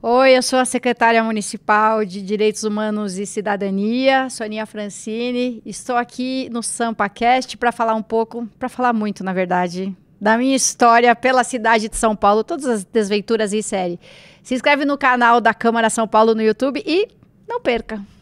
Oi, eu sou a secretária municipal de Direitos Humanos e Cidadania, Sonia Francini. Estou aqui no SampaCast para falar um pouco, para falar muito, na verdade, da minha história pela cidade de São Paulo, todas as desventuras em série. Se inscreve no canal da Câmara São Paulo no YouTube e não perca!